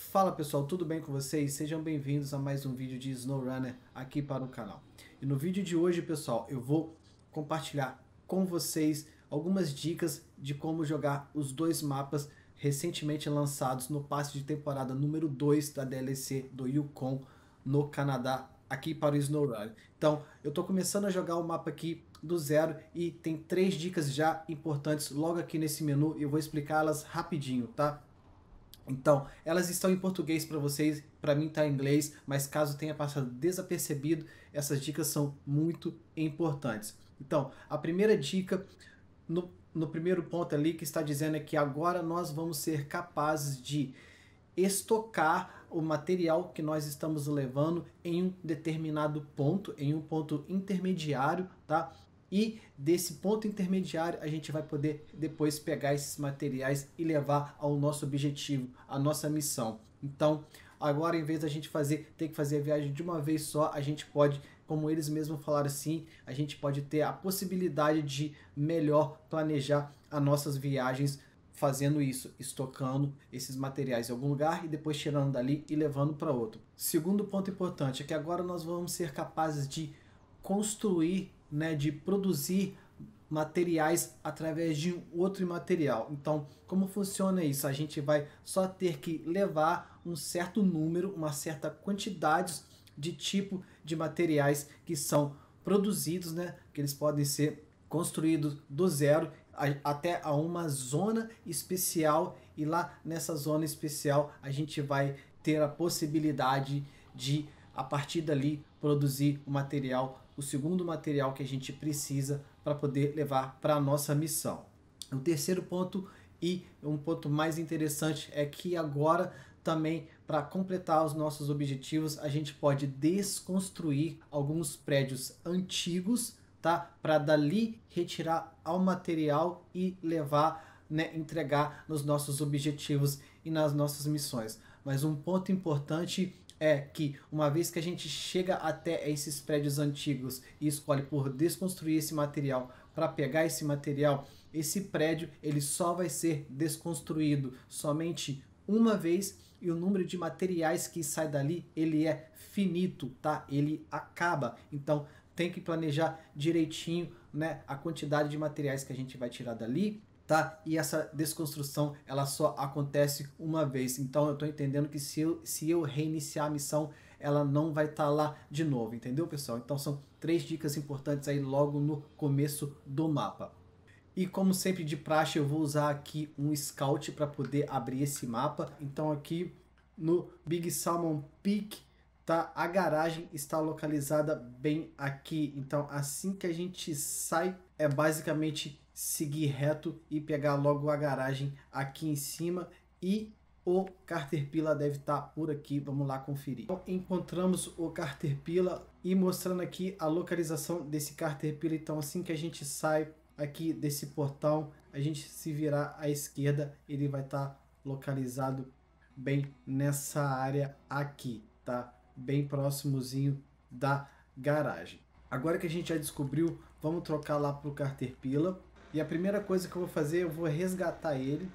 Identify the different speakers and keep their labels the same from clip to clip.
Speaker 1: Fala pessoal, tudo bem com vocês? Sejam bem-vindos a mais um vídeo de SnowRunner aqui para o canal. E no vídeo de hoje, pessoal, eu vou compartilhar com vocês algumas dicas de como jogar os dois mapas recentemente lançados no passe de temporada número 2 da DLC do Yukon no Canadá aqui para o SnowRunner. Então, eu estou começando a jogar o mapa aqui do zero e tem três dicas já importantes logo aqui nesse menu e eu vou explicá-las rapidinho, tá? Então, elas estão em português para vocês, para mim está em inglês, mas caso tenha passado desapercebido, essas dicas são muito importantes. Então, a primeira dica no, no primeiro ponto ali que está dizendo é que agora nós vamos ser capazes de estocar o material que nós estamos levando em um determinado ponto, em um ponto intermediário, tá? E desse ponto intermediário a gente vai poder depois pegar esses materiais e levar ao nosso objetivo, a nossa missão. Então, agora em vez da gente fazer, ter que fazer a viagem de uma vez só, a gente pode como eles mesmos falaram assim, a gente pode ter a possibilidade de melhor planejar as nossas viagens fazendo isso, estocando esses materiais em algum lugar e depois tirando dali e levando para outro. Segundo ponto importante é que agora nós vamos ser capazes de construir né, de produzir materiais através de outro material. Então, como funciona isso? A gente vai só ter que levar um certo número, uma certa quantidade de tipo de materiais que são produzidos, né? Que eles podem ser construídos do zero a, até a uma zona especial e lá nessa zona especial a gente vai ter a possibilidade de a partir dali produzir o material, o segundo material que a gente precisa para poder levar para a nossa missão. O terceiro ponto e um ponto mais interessante é que agora também para completar os nossos objetivos, a gente pode desconstruir alguns prédios antigos, tá? Para dali retirar ao material e levar, né, entregar nos nossos objetivos e nas nossas missões. Mas um ponto importante é que, uma vez que a gente chega até esses prédios antigos e escolhe por desconstruir esse material para pegar esse material, esse prédio ele só vai ser desconstruído somente uma vez e o número de materiais que sai dali ele é finito, tá? Ele acaba. Então tem que planejar direitinho, né, a quantidade de materiais que a gente vai tirar dali tá? E essa desconstrução ela só acontece uma vez. Então eu estou entendendo que se eu, se eu reiniciar a missão, ela não vai estar tá lá de novo, entendeu, pessoal? Então são três dicas importantes aí logo no começo do mapa. E como sempre de praxe, eu vou usar aqui um scout para poder abrir esse mapa. Então aqui no Big Salmon Peak tá? A garagem está localizada bem aqui. Então, assim que a gente sai, é basicamente seguir reto e pegar logo a garagem aqui em cima e o Caterpillar deve estar tá por aqui, vamos lá conferir. Então, encontramos o Caterpillar e mostrando aqui a localização desse Caterpillar. Então assim que a gente sai aqui desse portão, a gente se virar à esquerda, ele vai estar tá localizado bem nessa área aqui, tá? bem próximozinho da garagem. Agora que a gente já descobriu, vamos trocar lá para o Pila. E a primeira coisa que eu vou fazer, eu vou resgatar ele.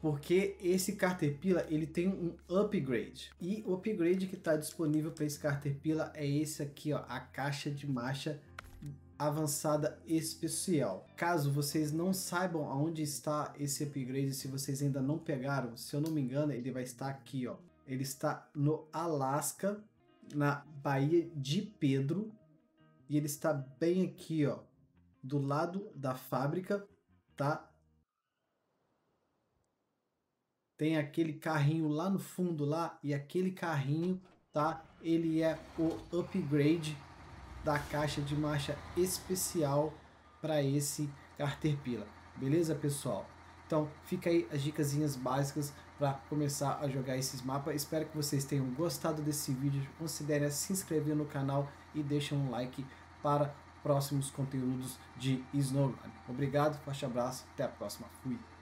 Speaker 1: Porque esse Caterpillar, ele tem um upgrade. E o upgrade que está disponível para esse Caterpillar é esse aqui, ó, a caixa de marcha avançada especial. Caso vocês não saibam aonde está esse upgrade, se vocês ainda não pegaram, se eu não me engano, ele vai estar aqui, ó. Ele está no Alasca, na Baía de Pedro, e ele está bem aqui, ó, do lado da fábrica, tá? Tem aquele carrinho lá no fundo lá e aquele carrinho, tá? Ele é o upgrade da caixa de marcha especial para esse Caterpillar. Beleza, pessoal? Então, fica aí as dicas básicas para começar a jogar esses mapas. Espero que vocês tenham gostado desse vídeo. Considere se inscrever no canal e deixe um like para próximos conteúdos de Snowland. Obrigado, forte abraço, até a próxima. Fui!